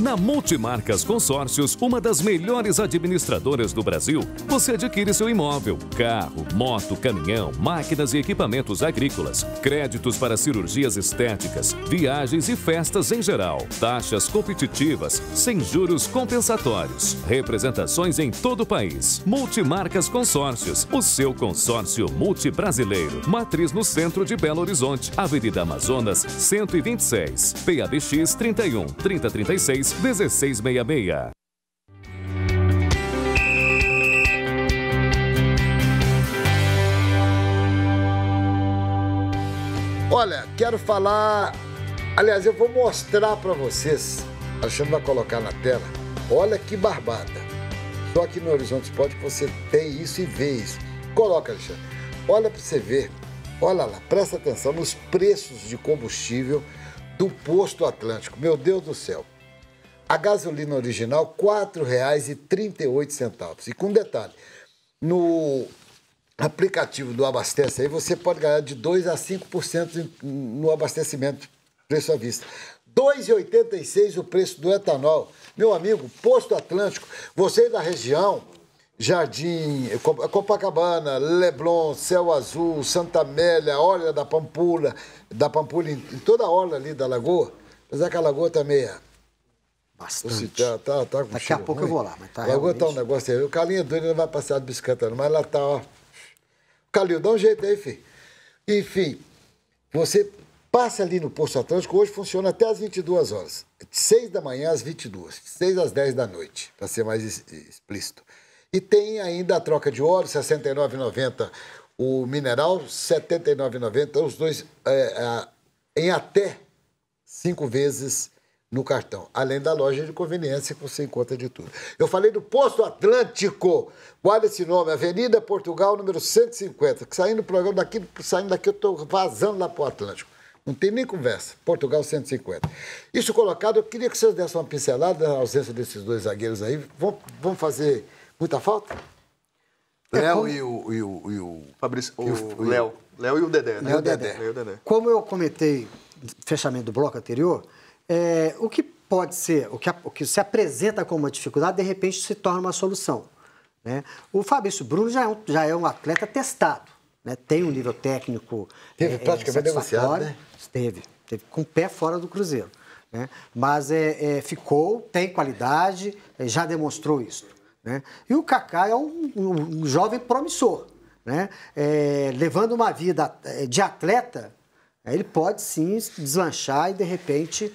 Na Multimarcas Consórcios, uma das melhores administradoras do Brasil, você adquire seu imóvel, carro, moto, caminhão, máquinas e equipamentos agrícolas, créditos para cirurgias estéticas, viagens e festas em geral, taxas competitivas, sem juros compensatórios, representações em todo o país. Multimarcas Consórcios, o seu consórcio multibrasileiro. Matriz no centro de Belo Horizonte, Avenida Amazonas, 126, PABX 31 3036 32 1666. Olha, quero falar. Aliás, eu vou mostrar para vocês. Alexandre vai colocar na tela. Olha que barbada. Só aqui no Horizonte Esporte você tem isso e vê isso. Coloca, Alexandre. Olha para você ver. Olha lá, presta atenção nos preços de combustível do posto Atlântico. Meu Deus do céu. A gasolina original, R$ 4,38. E com detalhe, no aplicativo do Abastece aí, você pode ganhar de 2 a 5% no abastecimento, preço à vista. 2,86 o preço do etanol. Meu amigo, Posto Atlântico, você da região, Jardim, Copacabana, Leblon, Céu Azul, Santa Amélia, olha da Pampulha, da Pampulha, em toda a orla ali da Lagoa, apesar que a Lagoa também é Bastante. Você tá, tá, tá com Daqui a pouco ruim. eu vou lá, mas tá Vai tá realmente... aguentar um negócio aí. O Calinho é doido, não vai passar de bicicleta, não, mas ela tá, ó. Calinho, dá um jeito aí, filho. Enfim, você passa ali no Poço Atlântico, hoje funciona até as 22 horas. 6 da manhã às 22, 6 às 10 da noite, para ser mais explícito. E tem ainda a troca de óleo, R$ 69,90 o mineral, R$ 79,90, os dois é, é, em até cinco vezes no cartão, além da loja de conveniência que você encontra de tudo. Eu falei do Posto Atlântico. Guarda esse nome, Avenida Portugal, número 150. Que saindo do programa daqui, saindo daqui, eu estou vazando lá para o Atlântico. Não tem nem conversa. Portugal 150. Isso colocado, eu queria que vocês dessem uma pincelada na ausência desses dois zagueiros aí. Vão, vão fazer muita falta? É, Léo como... e, o, e, o, e o. Fabrício. O, o, Léo. Léo e o Dedé, né? Léo e o Dedé. Dedé. Dedé. Como eu comentei no fechamento do bloco anterior, é, o que pode ser, o que, o que se apresenta como uma dificuldade, de repente se torna uma solução. Né? O Fabrício Bruno já é um, já é um atleta testado, né? tem um nível técnico. Teve é, é praticamente é, negociado, né? Teve, teve com o pé fora do Cruzeiro. Né? Mas é, é ficou, tem qualidade, é, já demonstrou isso. Né? E o Kaká é um, um, um jovem promissor. Né? É, levando uma vida é, de atleta, ele pode sim deslanchar e de repente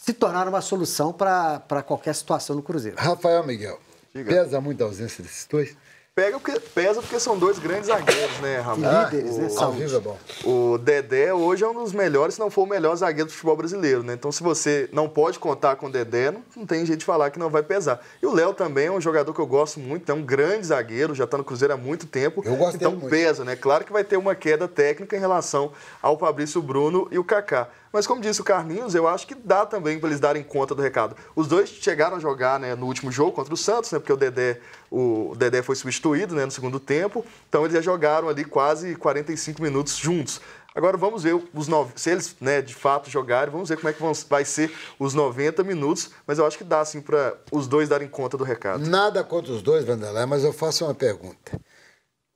se tornar uma solução para qualquer situação no Cruzeiro. Rafael Miguel, Diga. pesa muito a ausência desses dois? Pega porque, pesa porque são dois grandes zagueiros, né, Ramon? Né, ah, líderes, o, né? É bom. O Dedé hoje é um dos melhores, se não for o melhor zagueiro do futebol brasileiro, né? Então, se você não pode contar com o Dedé, não, não tem jeito de falar que não vai pesar. E o Léo também é um jogador que eu gosto muito, é um grande zagueiro, já está no Cruzeiro há muito tempo. Eu gosto Então, pesa, né? Claro que vai ter uma queda técnica em relação ao Fabrício Bruno e o Kaká. Mas como disse o Carlinhos, eu acho que dá também para eles darem conta do recado. Os dois chegaram a jogar né, no último jogo contra o Santos, né, porque o Dedé, o Dedé foi substituído né, no segundo tempo. Então eles já jogaram ali quase 45 minutos juntos. Agora vamos ver os nove, se eles né, de fato jogarem, vamos ver como é que vão, vai ser os 90 minutos, mas eu acho que dá assim para os dois darem conta do recado. Nada contra os dois, Vanderlei, mas eu faço uma pergunta.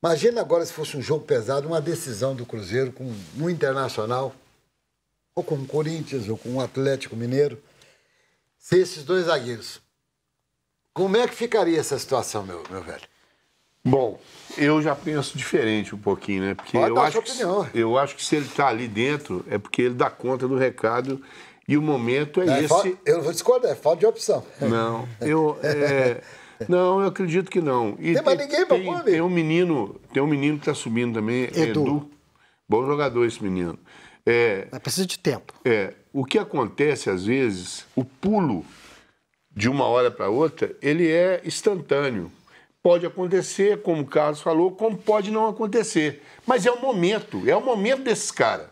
Imagina agora se fosse um jogo pesado, uma decisão do Cruzeiro com um internacional ou com o Corinthians, ou com o Atlético Mineiro, sem esses dois zagueiros. Como é que ficaria essa situação, meu, meu velho? Bom, eu já penso diferente um pouquinho, né? Porque Pode eu acho, que, eu acho que se ele está ali dentro, é porque ele dá conta do recado e o momento é, é esse. eu não vou discordar, é falta de opção. Não, eu. É, não, eu acredito que não. E tem, mais ninguém para tem, tem um menino, tem um menino que está subindo também, Edu. Edu. Bom jogador esse menino. É, Mas precisa de tempo. É. O que acontece, às vezes, o pulo de uma hora para outra, ele é instantâneo. Pode acontecer, como o Carlos falou, como pode não acontecer. Mas é o momento, é o momento desses caras.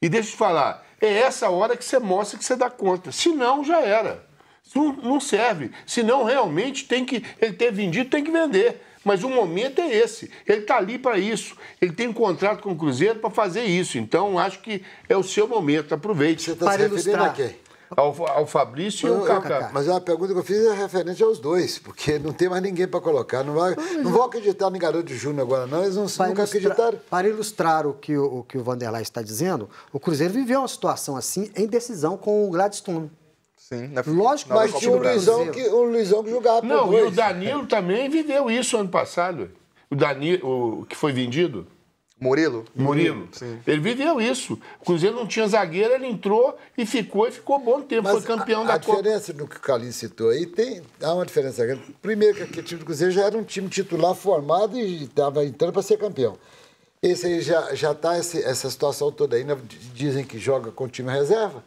E deixa eu te falar, é essa hora que você mostra que você dá conta. Se não, já era. Não, serve serve. Senão, realmente, tem que ele ter vendido, tem que vender. Mas o momento é esse. Ele está ali para isso. Ele tem um contrato com o Cruzeiro para fazer isso. Então, acho que é o seu momento. Aproveite. Você está se referindo a quem? Ao, ao Fabrício eu, e ao Cacá. Mas é a pergunta que eu fiz é referente aos dois, porque não tem mais ninguém para colocar. Não, vai, não, é. vou acreditar no garoto de Júnior agora, não. Eles não, nunca ilustra, acreditaram. Para ilustrar o que o, o que o Vanderlei está dizendo, o Cruzeiro viveu uma situação assim em decisão com o Gladstone. Sim, na, Lógico, na mas tinha o Luizão, que, o Luizão que jogava por Não, dois. e o Danilo também viveu isso ano passado. O Danilo, o que foi vendido? Murilo? Murilo. Sim. Ele viveu isso. O Cruzeiro não tinha zagueiro, ele entrou e ficou e ficou bom tempo. Mas foi campeão a, da a Copa. A diferença do que o Calil citou aí tem. Há uma diferença grande. Primeiro, que aquele time do Cruzeiro já era um time titular formado e estava entrando para ser campeão. Esse aí já está essa situação toda aí. Né? Dizem que joga com time reserva.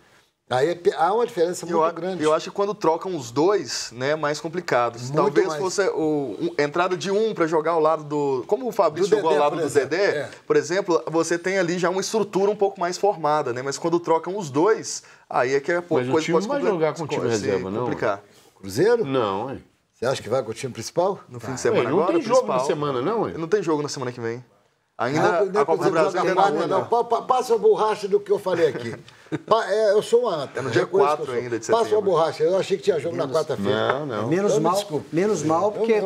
Aí é, há uma diferença muito eu, grande. Eu acho que quando trocam os dois, né, é mais complicados. Muito Talvez mais. fosse o, um, entrada de um para jogar ao lado do. Como o Fabrício do jogou Dedé, ao lado do exemplo. Dedé, é. por exemplo, você tem ali já uma estrutura um pouco mais formada, né? Mas quando trocam os dois, aí é que é a coisa pode não vai jogar com o time reserva, não. Complicar. Cruzeiro? Não, hein? Você acha que vai com o time principal? No fim de semana ué, não agora? Não tem jogo na semana, não, hein? Não tem jogo na semana que vem. Ainda não, ah, não a Copa do Brasil ainda não, não. Passa a borracha do que eu falei aqui. é, eu sou um É no dia 4 é ainda de setembro. Passa a borracha. Eu achei que tinha jogo menos, na quarta-feira. Não, não. Menos mal, desculpa. menos mal porque...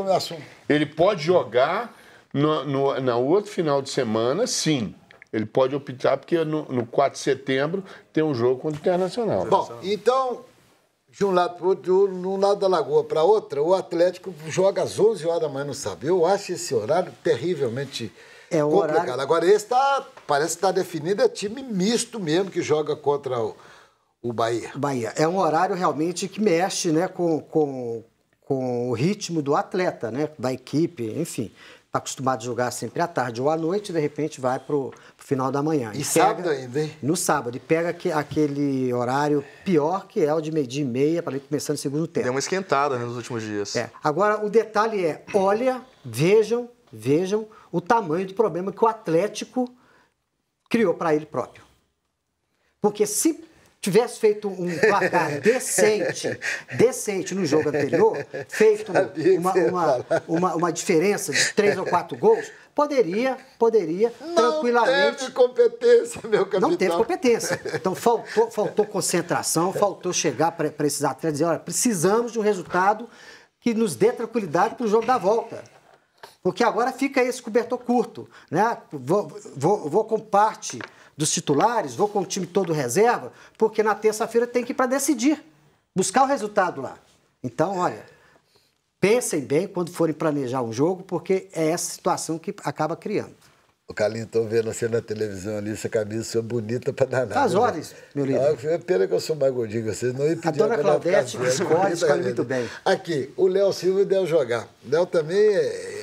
ele pode jogar no, no, na outro final de semana, sim. Ele pode optar, porque no, no 4 de setembro tem um jogo contra o Internacional. Bom, então, de um lado para outro, de um lado da lagoa para outra, o Atlético joga às 11 horas da manhã no sábado. Eu acho esse horário terrivelmente é um complicado. Horário... Agora, esse tá, parece que está definido, é time misto mesmo que joga contra o, o Bahia. Bahia. É um horário realmente que mexe né, com, com, com o ritmo do atleta, né, da equipe, enfim. Está acostumado a jogar sempre à tarde ou à noite, de repente vai para o final da manhã. E, e sábado pega, ainda, hein? No sábado. E pega que, aquele horário pior, que é o de meio-dia e meia, para ele começando o segundo tempo. Deu uma esquentada né, nos últimos dias. É. Agora, o detalhe é: olha, vejam Vejam o tamanho do problema que o Atlético criou para ele próprio. Porque se tivesse feito um placar decente, decente no jogo anterior, feito uma, uma, uma, uma, diferença de três ou quatro gols, poderia, poderia não tranquilamente. Não teve competência, meu capitão. Não teve competência. Então faltou, faltou concentração, faltou chegar para esses atletas e dizer, olha, precisamos de um resultado que nos dê tranquilidade para o jogo da volta. Porque agora fica esse cobertor curto. Né? Vou, vou, vou com parte dos titulares, vou com o time todo reserva, porque na terça-feira tem que ir para decidir, buscar o resultado lá. Então, olha, pensem bem quando forem planejar um jogo, porque é essa situação que acaba criando. O Carlinho, estou vendo você na televisão ali, essa camisa sua bonita dar danar. Faz né? horas, né? meu lindo. Ah, pena que eu sou mais gordinho vocês, não iam pedir A dona Claudete escolhe, escolhe muito bem. Aqui, o Léo Silva deu jogar. O Léo também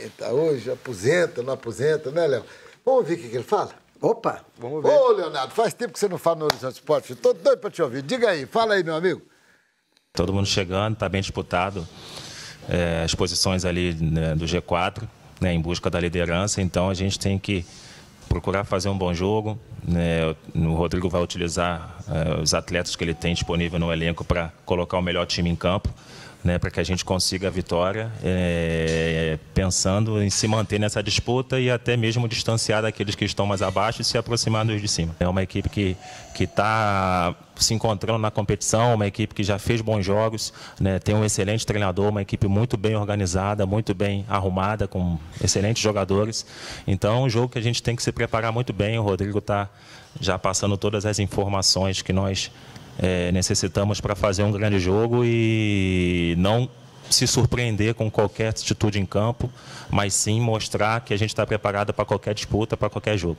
está é, hoje, aposenta, não aposenta, né, Léo? Vamos ver o que, que ele fala? Opa! Vamos ver. Ô, Leonardo, faz tempo que você não fala no Horizonte Esporte. Estou doido para te ouvir. Diga aí, fala aí, meu amigo. Todo mundo chegando, está bem disputado. É, as posições ali né, do G4 né, em busca da liderança. Então a gente tem que procurar fazer um bom jogo. Né? O Rodrigo vai utilizar uh, os atletas que ele tem disponível no elenco para colocar o melhor time em campo né, para que a gente consiga a vitória, é, pensando em se manter nessa disputa e até mesmo distanciar daqueles que estão mais abaixo e se aproximar dos de cima. É uma equipe que está se encontrando na competição, uma equipe que já fez bons jogos, né, tem um excelente treinador, uma equipe muito bem organizada, muito bem arrumada, com excelentes jogadores. Então, é um jogo que a gente tem que se preparar muito bem. O Rodrigo está já passando todas as informações que nós é, necessitamos para fazer um grande jogo e não se surpreender com qualquer atitude em campo, mas sim mostrar que a gente está preparado para qualquer disputa, para qualquer jogo.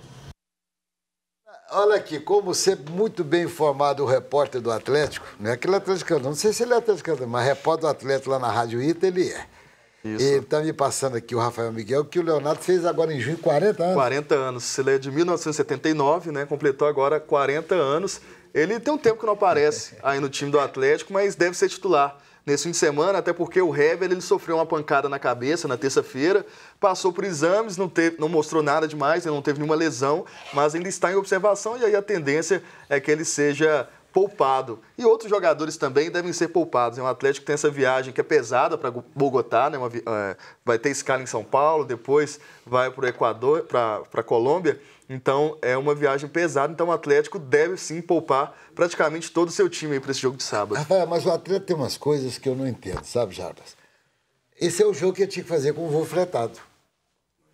Olha aqui, como sempre é muito bem informado o repórter do Atlético, não é aquele atleticano, não sei se ele é atleticano, mas repórter do Atlético lá na Rádio Ita, ele é. Isso. está me passando aqui o Rafael Miguel, que o Leonardo fez agora em junho 40 anos. 40 anos. Ele é de 1979, né? Completou agora 40 anos. Ele tem um tempo que não aparece aí no time do Atlético, mas deve ser titular nesse fim de semana, até porque o Hever ele sofreu uma pancada na cabeça na terça-feira, passou por exames, não, teve, não mostrou nada demais, ele não teve nenhuma lesão, mas ainda está em observação e aí a tendência é que ele seja poupado. E outros jogadores também devem ser poupados. Né? O Atlético tem essa viagem que é pesada para Bogotá, né? Uma, é, vai ter escala em São Paulo, depois vai para o Equador, para a Colômbia. Então é uma viagem pesada, então o Atlético deve sim poupar praticamente todo o seu time para esse jogo de sábado. Ah, mas o Atlético tem umas coisas que eu não entendo, sabe, Jarbas? Esse é o jogo que eu tinha que fazer com o voo fretado.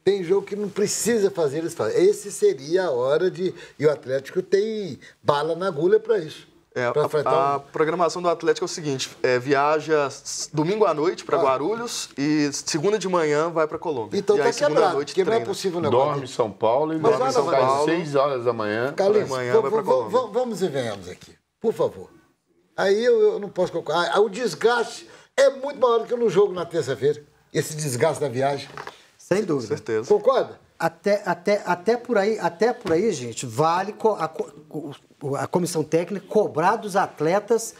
Tem jogo que não precisa fazer, eles fazer Esse seria a hora de. E o Atlético tem bala na agulha para isso. É, a, a, programação do Atlético é o seguinte: é, viaja domingo à noite para ah. Guarulhos e segunda de manhã vai para Colômbia. Então e tá aí, quebrado, noite, porque treina. não é possível negócio. Dorme em São Paulo e dorme em São Paulo. 6 horas da manhã. Carlinhos, manhã vamos, vamos e venhamos aqui, por favor. Aí eu, eu não posso concordar. Ah, o desgaste é muito maior do que no jogo na terça-feira. Esse desgaste da viagem. Sem dúvida. Com certeza. Concorda? Até, até, até, por aí, até por aí, gente, vale a, a comissão técnica cobrar dos atletas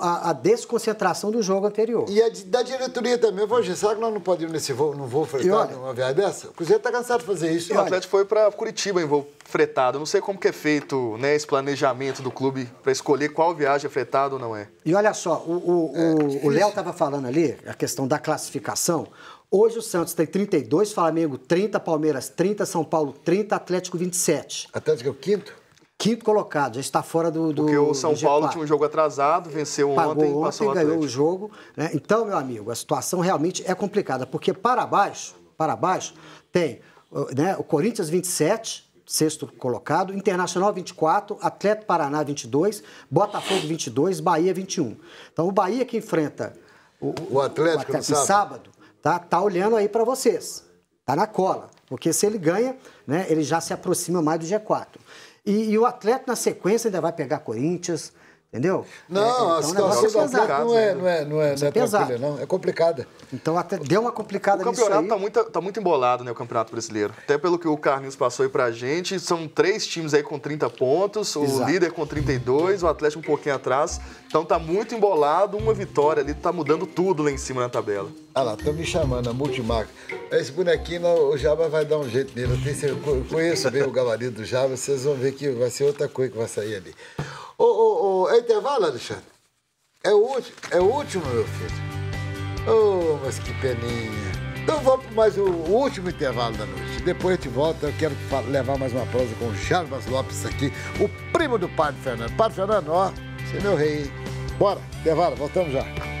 a, a, desconcentração do jogo anterior. E a, da diretoria também. Hoje, será que nós não podemos nesse voo, não vou fretado olha, numa viagem dessa? O Cruzeiro está cansado de fazer isso. o Atlético foi para Curitiba em voo fretado. Não sei como que é feito né, esse planejamento do clube para escolher qual viagem é fretado ou não é. E olha só, o Léo o, é, estava é falando ali, a questão da classificação. Hoje o Santos tem 32, Flamengo 30, Palmeiras 30, São Paulo 30, Atlético 27. Atlético é o quinto? Quinto colocado, já está fora do. do Porque o São Paulo tinha um jogo atrasado, venceu Pagou ontem, passou ontem, ganhou o jogo. Né? Então, meu amigo, a situação realmente é complicada, porque para baixo, para baixo, tem né, o Corinthians 27, sexto colocado, Internacional 24, Atlético Paraná 22, Botafogo 22, Bahia 21. Então, o Bahia que enfrenta o, o Atlético, o Atlético no sábado, sábado tá? Tá olhando aí para vocês. Tá na cola. Porque se ele ganha, né, ele já se aproxima mais do G4. E, e o atleta na sequência ainda vai pegar Corinthians, Entendeu? Não, é, então, a é situação né? né? não é, não é, não é, não é tranquila, não. É complicada. Então até deu uma complicada nisso O campeonato nisso tá muito, tá muito embolado, né, o Campeonato Brasileiro. Até pelo que o Carlinhos passou aí pra gente, são três times aí com 30 pontos, o Exato. líder com 32, o Atlético um pouquinho atrás. Então tá muito embolado, uma vitória ali, tá mudando tudo lá em cima na tabela. Ah lá, estão me chamando, a Multimarca. Esse bonequinho, o Java vai dar um jeito nele. Eu, eu conheço bem o gabarito do Java, vocês vão ver que vai ser outra coisa que vai sair ali. O, é intervalo, Alexandre? É o último, é o último, meu filho. Oh, mas que peninha. Então vamos para mais o último intervalo da noite. Depois a gente volta. Eu quero levar mais uma prosa com o Jarbas Lopes aqui, o primo do Padre Fernando. Padre Fernando, ó, você é meu rei, hein? Bora, intervalo, voltamos já.